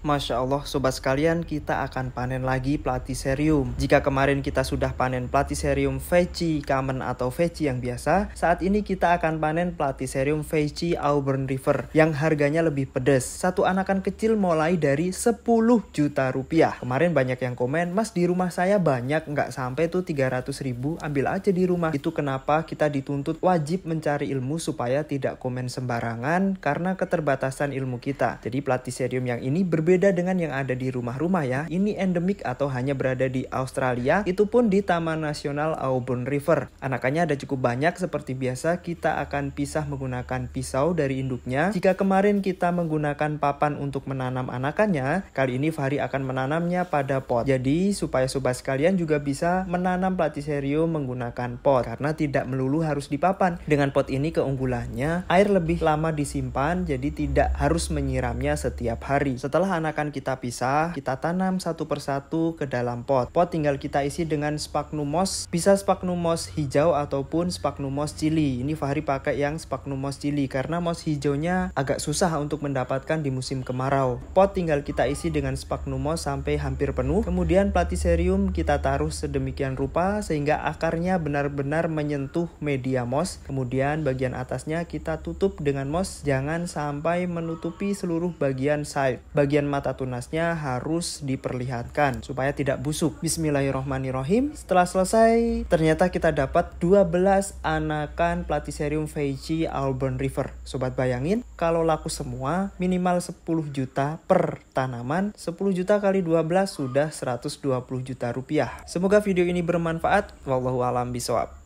Masya Allah sobat sekalian kita akan panen lagi platiserium Jika kemarin kita sudah panen platiserium veci common atau veci yang biasa Saat ini kita akan panen platiserium veci Auburn River Yang harganya lebih pedas Satu anakan kecil mulai dari 10 juta rupiah Kemarin banyak yang komen Mas di rumah saya banyak nggak sampai tuh 300 ribu ambil aja di rumah Itu kenapa kita dituntut wajib mencari ilmu supaya tidak komen sembarangan Karena keterbatasan ilmu kita Jadi platiserium yang ini berbeda Berbeda dengan yang ada di rumah-rumah ya, ini endemik atau hanya berada di Australia, itu pun di Taman Nasional Auburn River. Anakannya ada cukup banyak, seperti biasa kita akan pisah menggunakan pisau dari induknya. Jika kemarin kita menggunakan papan untuk menanam anakannya, kali ini Fahri akan menanamnya pada pot. Jadi, supaya sobat sekalian juga bisa menanam platiserium menggunakan pot, karena tidak melulu harus di papan. Dengan pot ini keunggulannya, air lebih lama disimpan, jadi tidak harus menyiramnya setiap hari. Setelah akan akan kita pisah, kita tanam satu persatu ke dalam pot. Pot tinggal kita isi dengan moss, bisa moss hijau ataupun moss cili. Ini Fahri pakai yang moss cili karena moss hijaunya agak susah untuk mendapatkan di musim kemarau. Pot tinggal kita isi dengan moss sampai hampir penuh. Kemudian platiserium kita taruh sedemikian rupa sehingga akarnya benar-benar menyentuh media moss. Kemudian bagian atasnya kita tutup dengan moss. jangan sampai menutupi seluruh bagian side. Bagian mata tunasnya harus diperlihatkan supaya tidak busuk. Bismillahirrohmanirrohim. Setelah selesai, ternyata kita dapat 12 anakan Platycerium feiji Auburn River. Sobat bayangin, kalau laku semua minimal 10 juta per tanaman, 10 juta kali 12 sudah 120 juta rupiah. Semoga video ini bermanfaat. Wallahu alam bisawab.